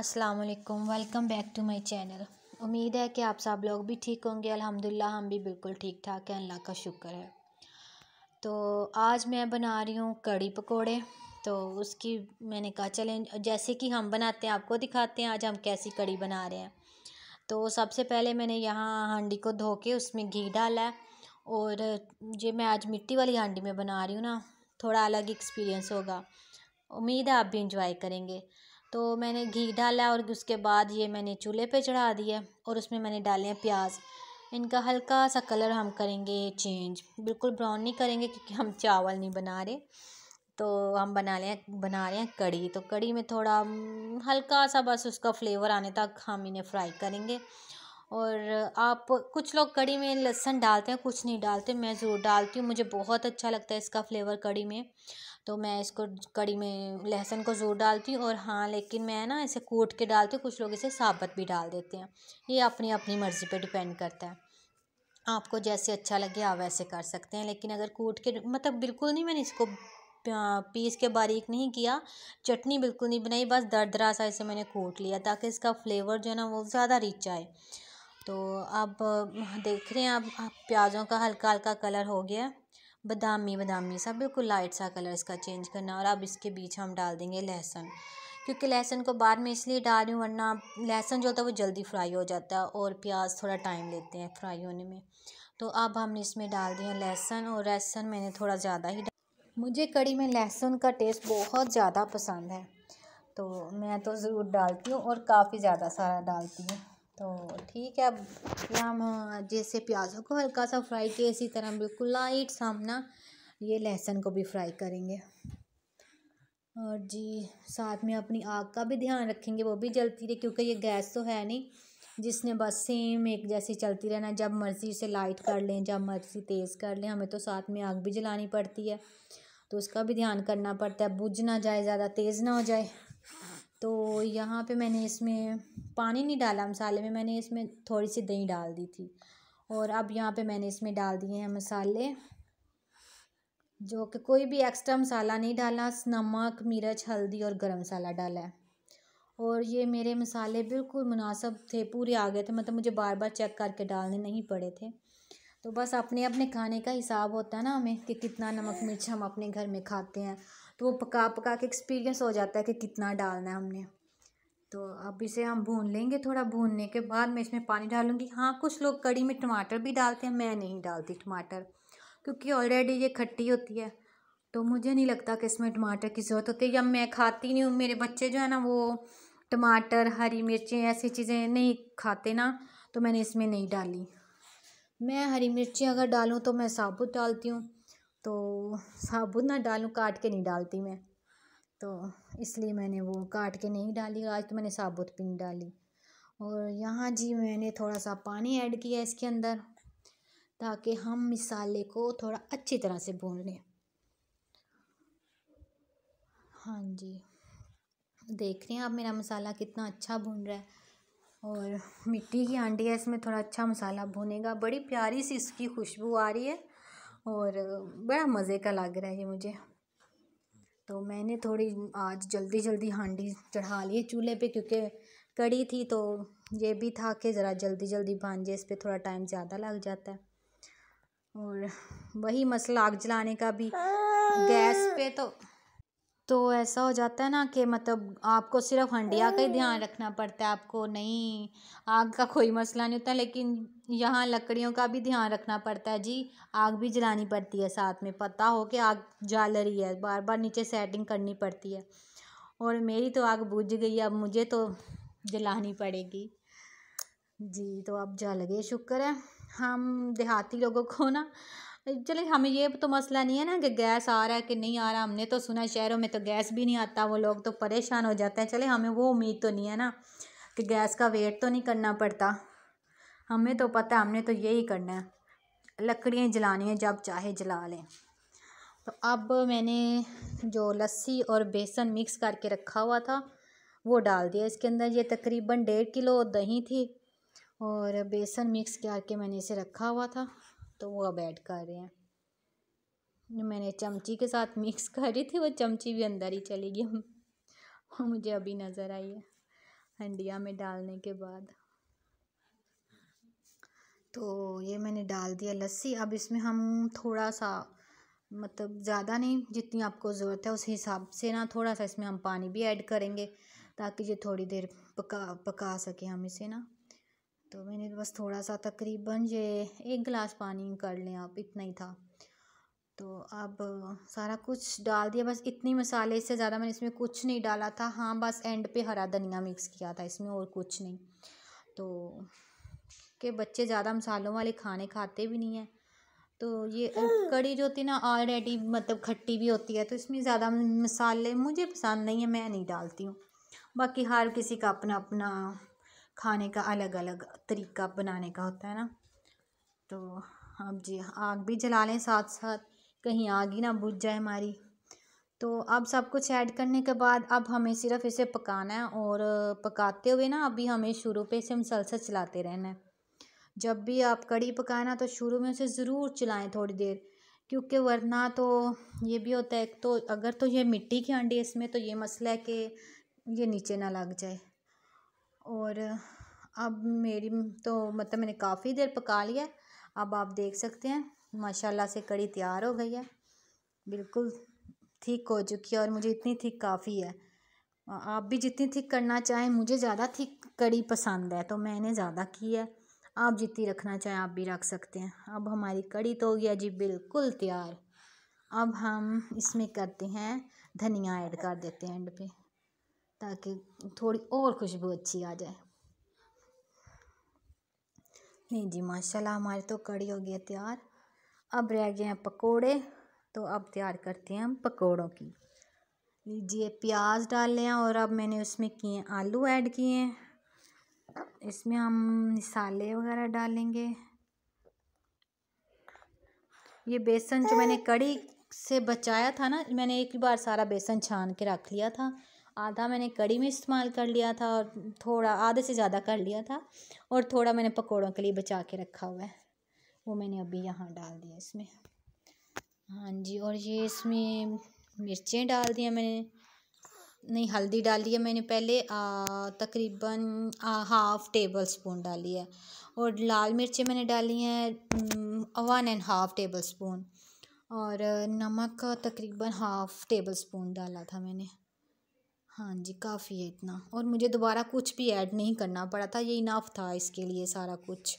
अस्सलाम वालेकुम welcome back to my channel उम्मीद है कि आप सब लोग भी ठीक होंगे अल्हम्दुलिल्लाह हम भी बिल्कुल ठीक ठाक हैं अल्लाह का शुक्र है तो आज मैं बना रही हूँ कड़ी पकोड़े तो उसकी मैंने कहा चलें जैसे कि हम बनाते हैं आपको दिखाते हैं आज हम कैसी कड़ी बना रहे हैं तो सबसे पहले मैंने यहाँ हांडी को धो के उसमें घी डाला और ये मैं आज मिट्टी वाली हांडी में बना रही हूँ ना थोड़ा अलग एक्सपीरियंस होगा उम्मीद है आप भी इंजॉय करेंगे तो मैंने घी डाला और उसके बाद ये मैंने चूल्हे पे चढ़ा दिया और उसमें मैंने डाले हैं प्याज इनका हल्का सा कलर हम करेंगे चेंज बिल्कुल ब्राउन नहीं करेंगे क्योंकि हम चावल नहीं बना रहे तो हम बना लें बना रहे हैं कड़ी तो कड़ी में थोड़ा हल्का सा बस उसका फ्लेवर आने तक हम इन्हें फ्राई करेंगे और आप कुछ लोग कड़ी में लहसुन डालते हैं कुछ नहीं डालते मैं ज़रूर डालती हूँ मुझे बहुत अच्छा लगता है इसका फ्लेवर कड़ी में तो मैं इसको कड़ी में लहसुन को जोर डालती हूँ और हाँ लेकिन मैं ना इसे कूट के डालती हूँ कुछ लोग इसे साबत भी डाल देते हैं ये अपनी अपनी मर्ज़ी पे डिपेंड करता है आपको जैसे अच्छा लगे आप वैसे कर सकते हैं लेकिन अगर कूट के मतलब बिल्कुल नहीं मैंने इसको पीस के बारीक नहीं किया चटनी बिल्कुल नहीं बनाई बस दरदरा सा इसे मैंने कूट लिया ताकि इसका फ्लेवर जो है ना वो ज़्यादा रिच आए तो अब देख रहे हैं अब प्याज़ों का हल्का हल्का कलर हो गया बादामी बादामी सा बिल्कुल लाइट सा कलर इसका चेंज करना और अब इसके बीच हम डाल देंगे लहसुन क्योंकि लहसुन को बाद में इसलिए डाल रही हूँ वरना लहसुन जो होता है वो जल्दी फ्राई हो जाता है और प्याज थोड़ा टाइम लेते हैं फ्राई होने में तो अब हमने इसमें डाल दिया लहसुन और लहसुन मैंने थोड़ा ज़्यादा ही मुझे कड़ी में लहसुन का टेस्ट बहुत ज़्यादा पसंद है तो मैं तो ज़रूर डालती हूँ और काफ़ी ज़्यादा सारा डालती हूँ तो ठीक है अब हम जैसे प्याज़ों को हल्का सा फ्राई किए इसी तरह बिल्कुल लाइट सामना ये लहसुन को भी फ्राई करेंगे और जी साथ में अपनी आग का भी ध्यान रखेंगे वो भी जलती रहे क्योंकि ये गैस तो है नहीं जिसने बस सेम एक जैसी चलती रहना जब मर्ज़ी उसे लाइट कर लें जब मर्ज़ी तेज़ कर लें हमें तो साथ में आग भी जलानी पड़ती है तो उसका भी ध्यान करना पड़ता है बुझ ना जाए ज़्यादा तेज़ ना हो जाए तो यहाँ पे मैंने इसमें पानी नहीं डाला मसाले में मैंने इसमें थोड़ी सी दही डाल दी थी और अब यहाँ पे मैंने इसमें डाल दिए हैं मसाले जो कि कोई भी एक्स्ट्रा मसाला नहीं डाला नमक मिर्च हल्दी और गरम मसाला डाला है और ये मेरे मसाले बिल्कुल मुनासब थे पूरे आ गए थे मतलब मुझे बार बार चेक करके डालने नहीं पड़े थे तो बस अपने अपने खाने का हिसाब होता है ना हमें कि कितना नमक मिर्च हम अपने घर में खाते हैं तो वो पका पका के एक्सपीरियंस हो जाता है कि कितना डालना है हमने तो अब इसे हम भून लेंगे थोड़ा भूनने के बाद मैं इसमें पानी डालूँगी हाँ कुछ लोग कड़ी में टमाटर भी डालते हैं मैं नहीं डालती टमाटर क्योंकि ऑलरेडी ये खट्टी होती है तो मुझे नहीं लगता कि इसमें टमाटर की ज़रूरत होती है या मैं खाती नहीं हूँ मेरे बच्चे जो है ना वो टमाटर हरी मिर्चें ऐसी चीज़ें नहीं खाते ना तो मैंने इसमें नहीं डाली मैं हरी मिर्ची अगर डालूँ तो मैं साबुत डालती हूँ तो साबुत ना डालूँ काट के नहीं डालती मैं तो इसलिए मैंने वो काट के नहीं डाली आज तो मैंने साबुत भी नहीं डाली और यहाँ जी मैंने थोड़ा सा पानी ऐड किया इसके अंदर ताकि हम मिसाले को थोड़ा अच्छी तरह से भून लें हाँ जी देख रहे हैं आप मेरा मसाला कितना अच्छा भून रहा है और मिट्टी की आंडी है इसमें थोड़ा अच्छा मसाला भुनेगा बड़ी प्यारी सी इसकी खुशबू आ रही है और बड़ा मज़े का लग रहा है ये मुझे तो मैंने थोड़ी आज जल्दी जल्दी हांडी चढ़ा ली चूल्हे पे क्योंकि कड़ी थी तो ये भी था कि ज़रा जल्दी जल्दी बन जाए इस पर थोड़ा टाइम ज़्यादा लग जाता है और वही मसला आग जलाने का भी गैस पे तो तो ऐसा हो जाता है ना कि मतलब आपको सिर्फ हंडिया का ही ध्यान रखना पड़ता है आपको नहीं आग का कोई मसला नहीं होता लेकिन यहाँ लकड़ियों का भी ध्यान रखना पड़ता है जी आग भी जलानी पड़ती है साथ में पता हो कि आग जल रही है बार बार नीचे सेटिंग करनी पड़ती है और मेरी तो आग बुझ गई अब मुझे तो जलानी पड़ेगी जी तो अब जल गए शुक्र है हम देहाती लोगों को ना चले हमें ये तो मसला नहीं है ना कि गैस आ रहा है कि नहीं आ रहा हमने तो सुना शहरों में तो गैस भी नहीं आता वो लोग तो परेशान हो जाते हैं चले हमें वो उम्मीद तो नहीं है ना कि गैस का वेट तो नहीं करना पड़ता हमें तो पता है हमने तो यही करना है लकड़ियाँ जलानी है जब चाहे जला लें तो अब मैंने जो लस्सी और बेसन मिक्स करके रखा हुआ था वो डाल दिया इसके अंदर ये तकरीबन डेढ़ किलो दही थी और बेसन मिक्स करके मैंने इसे रखा हुआ था तो वो अब ऐड कर रहे हैं जो मैंने चमची के साथ मिक्स करी थी वो चमची भी अंदर ही चली गई वो मुझे अभी नज़र आई है हंडिया में डालने के बाद तो ये मैंने डाल दिया लस्सी अब इसमें हम थोड़ा सा मतलब ज़्यादा नहीं जितनी आपको ज़रूरत है उस हिसाब से ना थोड़ा सा इसमें हम पानी भी ऐड करेंगे ताकि ये थोड़ी देर पका पका सके हम इसे ना तो मैंने बस थोड़ा सा तकरीबन ये एक गिलास पानी कर लें आप इतना ही था तो अब सारा कुछ डाल दिया बस इतनी मसाले इससे ज़्यादा मैंने इसमें कुछ नहीं डाला था हाँ बस एंड पे हरा धनिया मिक्स किया था इसमें और कुछ नहीं तो के बच्चे ज़्यादा मसालों वाले खाने खाते भी नहीं हैं तो ये कड़ी जो होती है ना ऑलरेडी मतलब खट्टी भी होती है तो इसमें ज़्यादा मसाले मुझे पसंद नहीं है मैं नहीं डालती हूँ बाकी हर किसी का अपना अपना खाने का अलग अलग तरीका बनाने का होता है ना तो अब जी आग भी जला लें साथ साथ कहीं आग ही ना बुझ जाए हमारी तो अब सब कुछ ऐड करने के बाद अब हमें सिर्फ इसे पकाना है और पकाते हुए ना अभी हमें शुरू पे इसे मुसलसल चलाते रहना है जब भी आप कड़ी पकाना तो शुरू में उसे ज़रूर चलाएं थोड़ी देर क्योंकि वरना तो ये भी होता है तो अगर तो ये मिट्टी की हांडी इसमें तो ये मसला है कि ये नीचे ना लग जाए और अब मेरी तो मतलब मैंने काफ़ी देर पका लिया अब आप देख सकते हैं माशाल्लाह से कड़ी तैयार हो गई है बिल्कुल थिक हो चुकी है और मुझे इतनी थिक काफ़ी है आप भी जितनी थिक करना चाहें मुझे ज़्यादा थिक कड़ी पसंद है तो मैंने ज़्यादा की है आप जितनी रखना चाहें आप भी रख सकते हैं अब हमारी कड़ी तो हो गया जी बिल्कुल तैयार अब हम इसमें करते हैं धनिया ऐड कर देते हैं एंड पे ताकि थोड़ी और खुशबू अच्छी आ जाए नहीं जी माशाल्लाह हमारी तो कड़ी हो गई है तैयार अब रह गए हैं पकोड़े तो अब तैयार करते हैं हम पकोड़ों की लीजिए प्याज डाल लें और अब मैंने उसमें किए आलू ऐड किए हैं इसमें हम मसाले वगैरह डालेंगे ये बेसन जो मैंने कड़ी से बचाया था ना मैंने एक बार सारा बेसन छान के रख लिया था आधा मैंने कड़ी में इस्तेमाल कर लिया था और थोड़ा आधे से ज़्यादा कर लिया था और थोड़ा मैंने पकौड़ों के लिए बचा के रखा हुआ है वो मैंने अभी यहाँ डाल दिया इसमें हाँ जी और ये इसमें मिर्चें डाल दिया मैंने नहीं हल्दी डाली है मैंने पहले तकरीबन हाफ़ टेबल स्पून डाली है और लाल मिर्चें मैंने डाली हैं one and half tablespoon और नमक तकरीबन हाफ़ टेबल स्पून डाला था मैंने हाँ जी काफ़ी है इतना और मुझे दोबारा कुछ भी ऐड नहीं करना पड़ा था ये इनाफ था इसके लिए सारा कुछ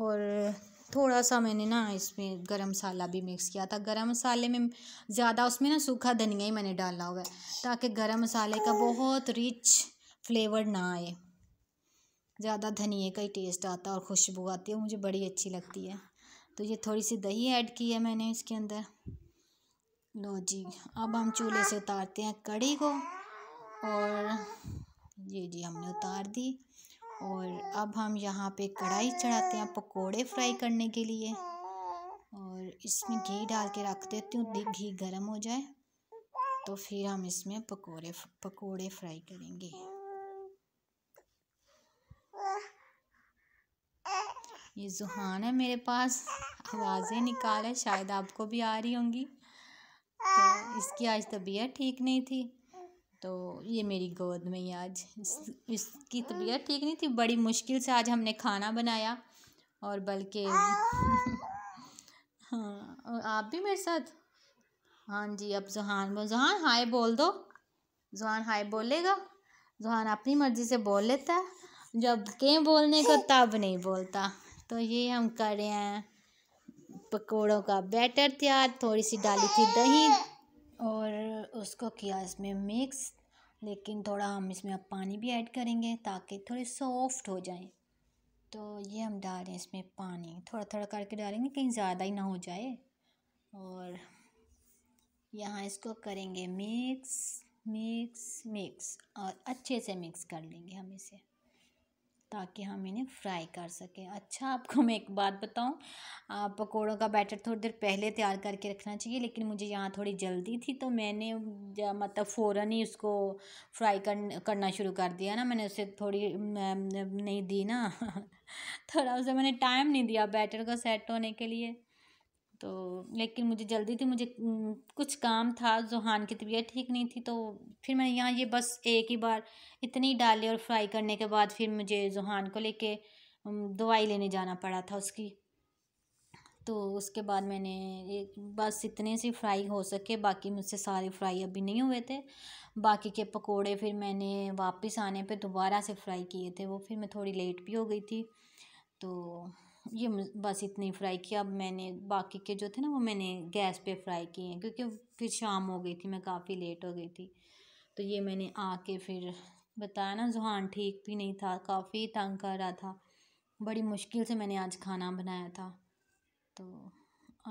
और थोड़ा सा मैंने ना इसमें गरम मसाला भी मिक्स किया था गरम मसाले में ज़्यादा उसमें ना सूखा धनिया ही मैंने डाला हुआ है ताकि गरम मसाले का बहुत रिच फ्लेवर ना आए ज़्यादा धनिए का ही टेस्ट आता है और खुशबू आती है मुझे बड़ी अच्छी लगती है तो ये थोड़ी सी दही ऐड की है मैंने इसके अंदर लो जी अब हम चूल्हे से उतारते हैं कड़ी को और ये जी हमने उतार दी और अब हम यहाँ पे कढ़ाई चढ़ाते हैं पकोड़े फ्राई करने के लिए और इसमें घी डाल के रख देती हूँ घी गर्म हो जाए तो फिर हम इसमें पकोड़े पकोड़े फ्राई करेंगे ये जुहान है मेरे पास आवाज़ें निकाले शायद आपको भी आ रही होंगी तो इसकी आज तबीयत ठीक नहीं थी तो ये मेरी गोद में ही आज इस, इसकी तबीयत ठीक नहीं थी बड़ी मुश्किल से आज हमने खाना बनाया और बल्कि हाँ आप भी मेरे साथ हाँ जी अब जहान जहान हाय बोल दो जहान हाय बोलेगा जहान अपनी मर्ज़ी से बोल लेता है जब के बोलने को तब नहीं बोलता तो ये हम कर रहे हैं पकौड़ों का बैटर तैयार थोड़ी सी डाली थी दही और उसको किया इसमें मिक्स लेकिन थोड़ा हम इसमें अब पानी भी ऐड करेंगे ताकि थोड़े सॉफ्ट हो जाए तो ये हम डाल रहे हैं इसमें पानी थोड़ा थोड़ा करके डालेंगे कहीं ज़्यादा ही ना हो जाए और यहाँ इसको करेंगे मिक्स मिक्स मिक्स और अच्छे से मिक्स कर लेंगे हम इसे ताकि हम इन्हें फ्राई कर सकें अच्छा आपको मैं एक बात बताऊं पकोड़ों का बैटर थोड़ी देर पहले तैयार करके रखना चाहिए लेकिन मुझे यहाँ थोड़ी जल्दी थी तो मैंने मतलब फ़ौर ही उसको फ्राई कर करना शुरू कर दिया ना मैंने उसे थोड़ी नहीं दी ना थोड़ा उसे मैंने टाइम नहीं दिया बैटर को सेट होने के लिए तो लेकिन मुझे जल्दी थी मुझे कुछ काम था जोहान की तबीयत ठीक नहीं थी तो फिर मैंने यहाँ ये बस एक ही बार इतनी डाले और फ्राई करने के बाद फिर मुझे जोहान को लेके दवाई लेने जाना पड़ा था उसकी तो उसके बाद मैंने एक बस इतने से फ्राई हो सके बाकी मुझसे सारे फ्राई अभी नहीं हुए थे बाकी के पकोड़े फिर मैंने वापस आने पे दोबारा से फ्राई किए थे वो फिर मैं थोड़ी लेट भी हो गई थी तो ये बस इतने फ्राई किया अब मैंने बाकी के जो थे ना वो मैंने गैस पे फ्राई किए हैं क्योंकि फिर शाम हो गई थी मैं काफ़ी लेट हो गई थी तो ये मैंने आके फिर बताया ना जुहान ठीक भी नहीं था काफ़ी तंग कर रहा था बड़ी मुश्किल से मैंने आज खाना बनाया था तो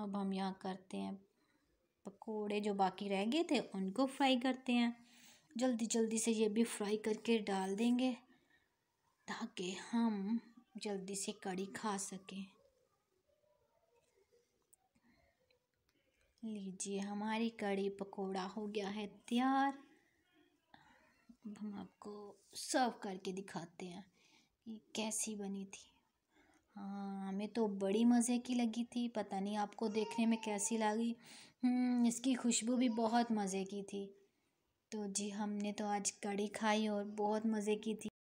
अब हम यहाँ करते हैं पकोड़े जो बाकी रह गए थे उनको फ्राई करते हैं जल्दी जल्दी से ये भी फ्राई करके डाल देंगे ताकि हम जल्दी से कड़ी खा सकें लीजिए हमारी कड़ी पकोड़ा हो गया है तैयार अब हम आपको सर्व करके दिखाते हैं कि कैसी बनी थी हाँ हमें तो बड़ी मज़े की लगी थी पता नहीं आपको देखने में कैसी लगी हम्म, इसकी खुशबू भी बहुत मज़े की थी तो जी हमने तो आज कड़ी खाई और बहुत मज़े की थी